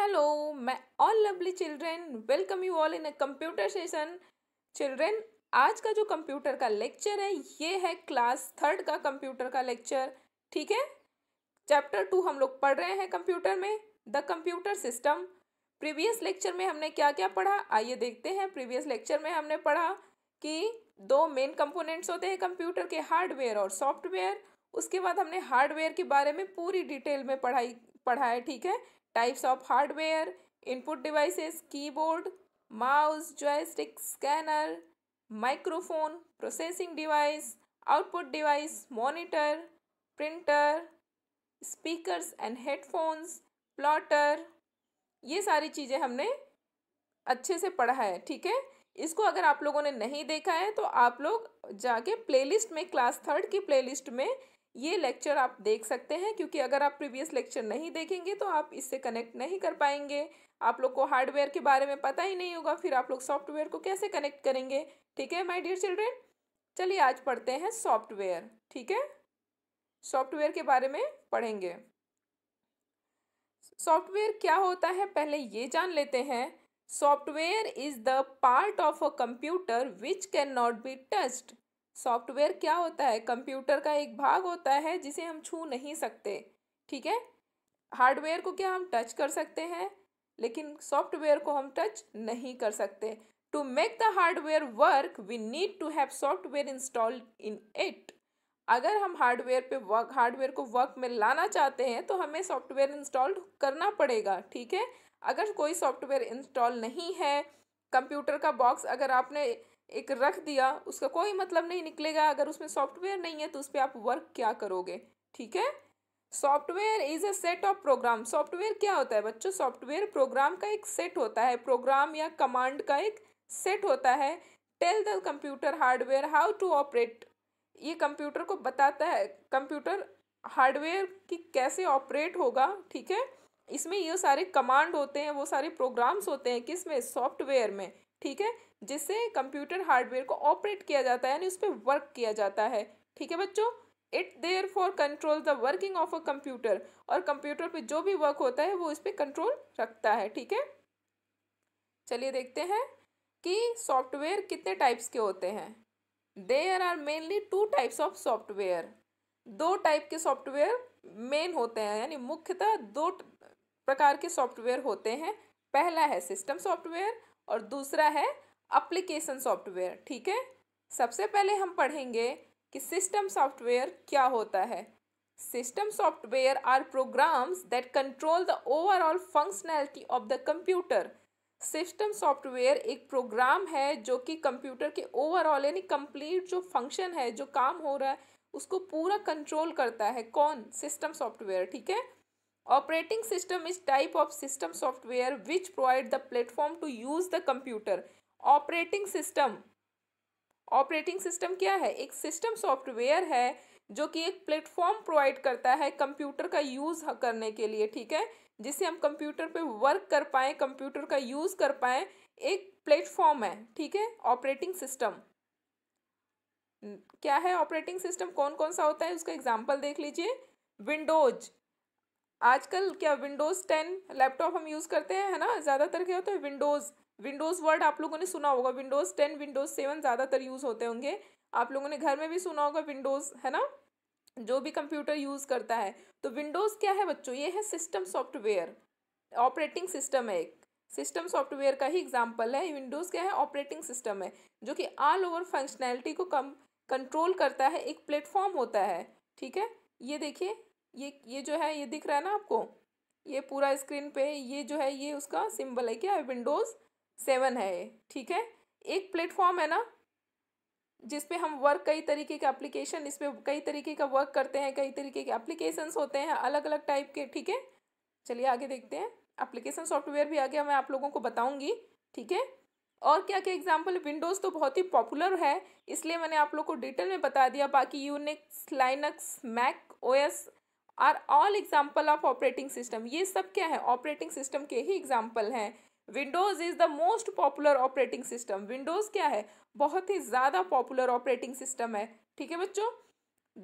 hello मैं all lovely children welcome you all in a computer session children आज का जो कंप्यूटर का लेक्चर है ये है क्लास थर्ड का कंप्यूटर का लेक्चर ठीक है चैप्टर टू हम लोग पढ़ रहे हैं कंप्यूटर में the computer system previous lecture में हमने क्या क्या पढ़ा आइए देखते हैं प्रीवियस लेक्चर में हमने पढ़ा कि दो मेन कंपोनेंट्स होते हैं कंप्यूटर के हार्डवेयर और सॉफ्टवेयर उसके बाद हमने हार्डवेयर के बारे में पूरी डिटेल में पढ़ाई पढ़ा है ठीक है types of hardware input devices keyboard mouse joystick scanner microphone processing device output device monitor printer speakers and headphones plotter ये सारी चीज़ें हमने अच्छे से पढ़ा है ठीक है इसको अगर आप लोगों ने नहीं देखा है तो आप लोग जाके प्लेलिस्ट में क्लास थर्ड की प्लेलिस्ट में ये लेक्चर आप देख सकते हैं क्योंकि अगर आप प्रीवियस लेक्चर नहीं देखेंगे तो आप इससे कनेक्ट नहीं कर पाएंगे आप लोग को हार्डवेयर के बारे में पता ही नहीं होगा फिर आप लोग सॉफ्टवेयर को कैसे कनेक्ट करेंगे ठीक है माय डियर चिल्ड्रेन चलिए आज पढ़ते हैं सॉफ्टवेयर ठीक है सॉफ्टवेयर के बारे में पढ़ेंगे सॉफ्टवेयर क्या होता है पहले ये जान लेते हैं software is the part of a computer which can not be touched software क्या होता है कंप्यूटर का एक भाग होता है जिसे हम छू नहीं सकते ठीक है हार्डवेयर को क्या हम टच कर सकते हैं लेकिन सॉफ्टवेयर को हम टच नहीं कर सकते to make the hardware work we need to have software install in it अगर हम हार्डवेयर पे वर्क हार्डवेयर को वर्क में लाना चाहते हैं तो हमें सॉफ्टवेयर इंस्टॉल करना पड़ेगा ठीक है अगर कोई सॉफ्टवेयर इंस्टॉल नहीं है कंप्यूटर का बॉक्स अगर आपने एक रख दिया उसका कोई मतलब नहीं निकलेगा अगर उसमें सॉफ्टवेयर नहीं है तो उस पर आप वर्क क्या करोगे ठीक है software is a set of program software क्या होता है बच्चों सॉफ्टवेयर प्रोग्राम का एक सेट होता है प्रोग्राम या कमांड का एक सेट होता है tell the computer hardware how to operate ये कंप्यूटर को बताता है कंप्यूटर हार्डवेयर की कैसे ऑपरेट होगा ठीक है इसमें ये सारे कमांड होते हैं वो सारे प्रोग्राम्स होते हैं किस में सॉफ्टवेयर में ठीक है जिससे कंप्यूटर हार्डवेयर को ऑपरेट किया जाता है यानी उस पर वर्क किया जाता है ठीक है बच्चों it there for control the working of a computer और कंप्यूटर पे जो भी वर्क होता है वो इस पर कंट्रोल रखता है ठीक है चलिए देखते हैं कि सॉफ्टवेयर कितने टाइप्स के होते हैं there are mainly two types of software दो टाइप के सॉफ्टवेयर मेन होते हैं यानी मुख्यतः दो प्रकार के सॉफ्टवेयर होते हैं पहला है सिस्टम सॉफ्टवेयर और दूसरा है अप्लीकेशन सॉफ्टवेयर ठीक है सबसे पहले हम पढ़ेंगे कि सिस्टम सॉफ्टवेयर क्या होता है system software are programs that control the overall functionality of the computer system software एक प्रोग्राम है जो कि कंप्यूटर के ओवरऑल यानी कंप्लीट जो फंक्शन है जो काम हो रहा है उसको पूरा कंट्रोल करता है कौन सिस्टम सॉफ्टवेयर ठीक है operating system is type of system software which provide the platform to use the computer operating system operating system क्या है एक सिस्टम सॉफ्टवेयर है जो कि एक प्लेटफॉर्म प्रोवाइड करता है कंप्यूटर का यूज़ करने के लिए ठीक है जिससे हम कंप्यूटर पे वर्क कर पाएँ कंप्यूटर का यूज़ कर पाएँ एक प्लेटफॉर्म है ठीक है ऑपरेटिंग सिस्टम क्या है ऑपरेटिंग सिस्टम कौन कौन सा होता है उसका एग्जाम्पल देख लीजिए विंडोज आजकल क्या विंडोज़ टेन लैपटॉप हम यूज़ करते हैं है ना ज़्यादातर क्या होता है विंडोज़ विंडोज़ वर्ड आप लोगों ने सुना होगा विंडोज़ टेन विंडोज़ सेवन ज़्यादातर यूज़ होते होंगे आप लोगों ने घर में भी सुना होगा विंडोज़ है ना जो भी कंप्यूटर यूज़ करता है तो विंडोज़ क्या है बच्चों ये है सिस्टम सॉफ्टवेयर ऑपरेटिंग सिस्टम है एक सिस्टम सॉफ्टवेयर का ही एग्जाम्पल है विंडोज़ क्या है ऑपरेटिंग सिस्टम है जो कि ऑल ओवर फंक्शनैलिटी को कम कंट्रोल करता है एक प्लेटफॉर्म होता है ठीक है ये देखिए ये ये जो है ये दिख रहा है ना आपको ये पूरा स्क्रीन पे ये जो है ये उसका सिंबल है क्या विंडोज़ सेवन है ये ठीक है एक प्लेटफॉर्म है ना जिस पे हम वर्क कई तरीके के एप्लीकेशन इस पर कई तरीके का वर्क करते हैं कई तरीके के एप्लीकेशंस होते हैं अलग अलग टाइप के ठीक है चलिए आगे देखते हैं एप्लीकेशन सॉफ्टवेयर भी आगे मैं आप लोगों को बताऊँगी ठीक है और क्या क्या एग्जाम्पल विंडोज़ तो बहुत ही पॉपुलर है इसलिए मैंने आप लोग को डिटेल में बता दिया बाकी Unix Linux Mac OS are all example of operating system ये सब क्या है ऑपरेटिंग सिस्टम के ही एग्जाम्पल हैं Windows is the most popular operating system Windows क्या है बहुत ही ज़्यादा पॉपुलर ऑपरेटिंग सिस्टम है ठीक है बच्चों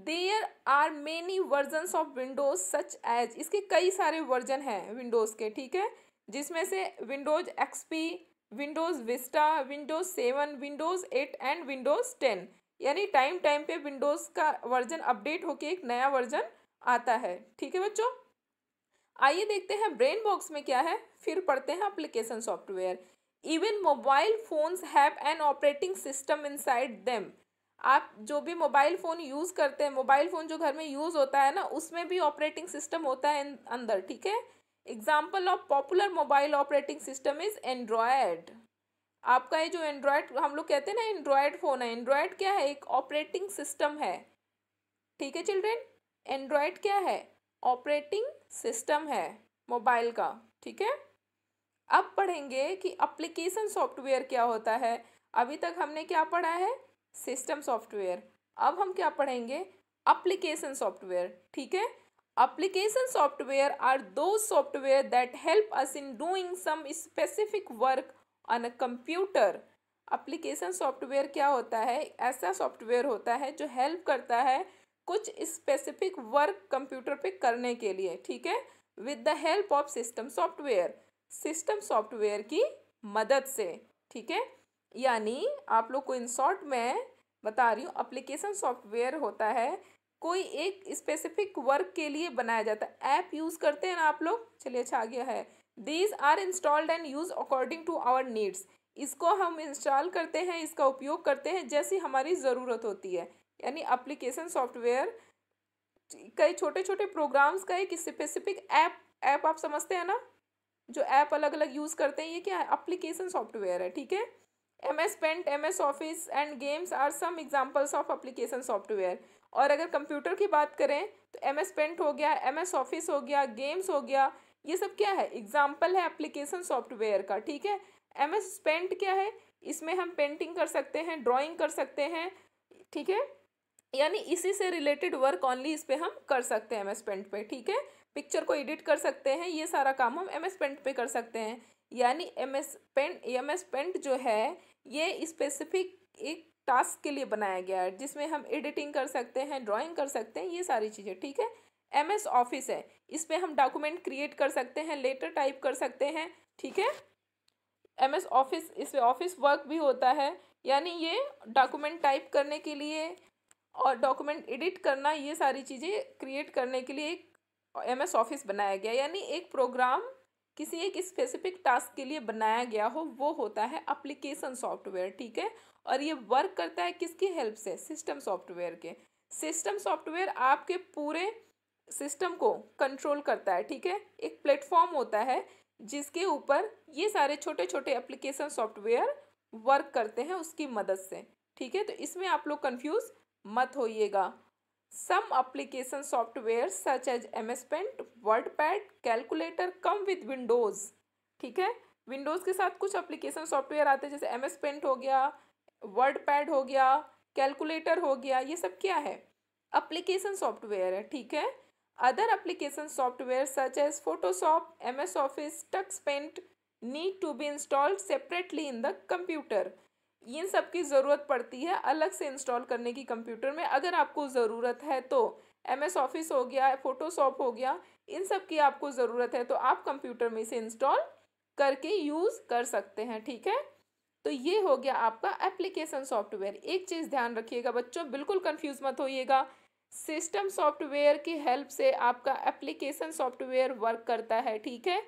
there are many versions of Windows such as इसके कई सारे वर्जन हैं विंडोज़ के ठीक है जिसमें से Windows XP Windows Vista Windows seven Windows eight and Windows ten यानी टाइम टाइम पे विंडोज़ का वर्जन अपडेट होके एक नया वर्जन आता है ठीक है बच्चों आइए देखते हैं ब्रेन बॉक्स में क्या है फिर पढ़ते हैं application software even mobile phones have an operating system inside them आप जो भी मोबाइल फ़ोन यूज़ करते हैं मोबाइल फ़ोन जो घर में यूज़ होता है ना उसमें भी ऑपरेटिंग सिस्टम होता है अंदर ठीक है example of popular mobile operating system is Android आपका ये जो एंड्रॉयड हम लोग कहते हैं ना एंड्रॉयड फ़ोन है एंड्रॉयड क्या है एक ऑपरेटिंग सिस्टम है ठीक है चिल्ड्रेन एंड्रॉयड क्या है ऑपरेटिंग सिस्टम है मोबाइल का ठीक है अब पढ़ेंगे कि अप्लीकेशन सॉफ्टवेयर क्या होता है अभी तक हमने क्या पढ़ा है सिस्टम सॉफ्टवेयर अब हम क्या पढ़ेंगे अप्लीकेशन सॉफ्टवेयर ठीक है application software are to software that help us in doing some specific work on a computer application software क्या होता है ऐसा सॉफ्टवेयर होता है जो हेल्प करता है कुछ स्पेसिफिक वर्क कंप्यूटर पे करने के लिए ठीक है with the help of system software system software की मदद से ठीक है यानी आप लोग को इन शॉर्ट में बता रही हूँ अप्लीकेशन सॉफ्टवेयर होता है कोई एक स्पेसिफिक वर्क के लिए बनाया जाता है ऐप यूज़ करते हैं ना आप लोग चलिए अच्छा आ गया है these are installed and use according to our needs इसको हम इंस्टॉल करते हैं इसका उपयोग करते हैं जैसी हमारी ज़रूरत होती है यानी अप्लीकेशन सॉफ्टवेयर कई छोटे छोटे प्रोग्राम्स का एक स्पेसिफिक ऐप ऐप आप समझते हैं ना जो ऐप अलग अलग यूज़ करते हैं ये क्या है अप्लीकेशन सॉफ्टवेयर है ठीक है M S paint M S office and games are some examples of application software और अगर कंप्यूटर की बात करें तो एम एस पेंट हो गया एम एस ऑफिस हो गया गेम्स हो गया ये सब क्या है एग्जाम्पल है एप्लीकेशन सॉफ्टवेयर का ठीक है एम एस पेंट क्या है इसमें हम पेंटिंग कर सकते हैं ड्राइंग कर सकते हैं ठीक है यानी इसी से रिलेटेड वर्क ऑनली इस पर हम कर सकते हैं एम एस पेंट पे ठीक है पिक्चर को एडिट कर सकते हैं ये सारा काम हम एम एस पेंट पे कर सकते हैं यानी M S paint M S paint जो है ये स्पेसिफिक एक टास्क के लिए बनाया गया है जिसमें हम एडिटिंग कर सकते हैं ड्राइंग कर सकते हैं ये सारी चीज़ें ठीक है एम एस ऑफिस है इस पर हम डॉक्यूमेंट क्रिएट कर सकते हैं लेटर टाइप कर सकते हैं ठीक है एम एस ऑफिस इसमें ऑफिस वर्क भी होता है यानी ये डॉक्यूमेंट टाइप करने के लिए और डॉक्यूमेंट एडिट करना ये सारी चीज़ें क्रिएट करने के लिए एक एम एस ऑफिस बनाया गया यानी एक प्रोग्राम किसी एक स्पेसिफिक टास्क के लिए बनाया गया हो वो होता है अप्लीकेशन सॉफ्टवेयर ठीक है और ये वर्क करता है किसकी हेल्प से सिस्टम सॉफ्टवेयर के सिस्टम सॉफ्टवेयर आपके पूरे सिस्टम को कंट्रोल करता है ठीक है एक प्लेटफॉर्म होता है जिसके ऊपर ये सारे छोटे छोटे एप्लीकेशन सॉफ्टवेयर वर्क करते हैं उसकी मदद से ठीक है तो इसमें आप लोग कन्फ्यूज़ मत होइएगा some application software such as M S paint WordPad calculator come with Windows ठीक है विंडोज़ के साथ कुछ अप्लीकेशन सॉफ्टवेयर आते हैं जैसे एम एस पेंट हो गया वर्ड पैड हो गया कैलकुलेटर हो गया ये सब क्या है अप्लीकेशन सॉफ्टवेयर है ठीक है other application software such as Photoshop M S office Tux paint need to be installed separately in the computer इन सब की ज़रूरत पड़ती है अलग से इंस्टॉल करने की कंप्यूटर में अगर आपको ज़रूरत है तो एम एस ऑफिस हो गया फ़ोटोशॉप हो गया इन सब की आपको ज़रूरत है तो आप कंप्यूटर में इसे इंस्टॉल करके यूज़ कर सकते हैं ठीक है तो ये हो गया आपका एप्लीकेशन सॉफ्टवेयर एक चीज़ ध्यान रखिएगा बच्चों बिल्कुल कन्फ्यूज मत होइएगा सिस्टम सॉफ्टवेयर की हेल्प से आपका एप्लीकेशन सॉफ्टवेयर वर्क करता है ठीक है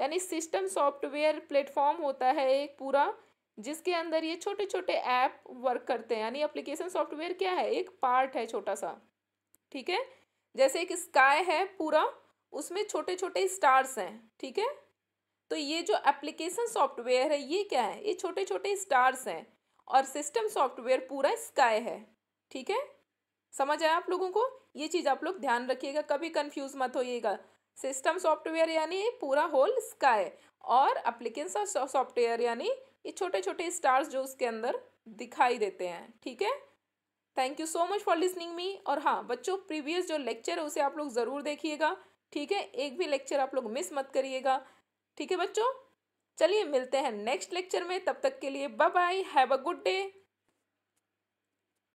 यानी सिस्टम सॉफ्टवेयर प्लेटफॉर्म होता है एक पूरा जिसके अंदर ये छोटे छोटे ऐप वर्क करते हैं यानी एप्लीकेशन सॉफ्टवेयर क्या है एक पार्ट है छोटा सा ठीक है जैसे एक स्काई है पूरा उसमें छोटे छोटे स्टार्स हैं ठीक है तो ये जो एप्लीकेशन सॉफ्टवेयर है ये क्या है ये छोटे छोटे स्टार्स हैं और सिस्टम सॉफ्टवेयर पूरा स्काई है ठीक है समझ आया आप लोगों को ये चीज़ आप लोग ध्यान रखिएगा कभी कन्फ्यूज मत होइएगा सिस्टम सॉफ्टवेयर यानी पूरा होल स्काई और एप्लीकेशन सॉफ्टवेयर यानी ये छोटे छोटे स्टार्स जो उसके अंदर दिखाई देते हैं ठीक है thank you so much for listening me और हाँ बच्चों प्रीवियस जो लेक्चर है उसे आप लोग ज़रूर देखिएगा ठीक है एक भी लेक्चर आप लोग मिस मत करिएगा ठीक है बच्चों चलिए मिलते हैं नेक्स्ट लेक्चर में तब तक के लिए bye bye have a good day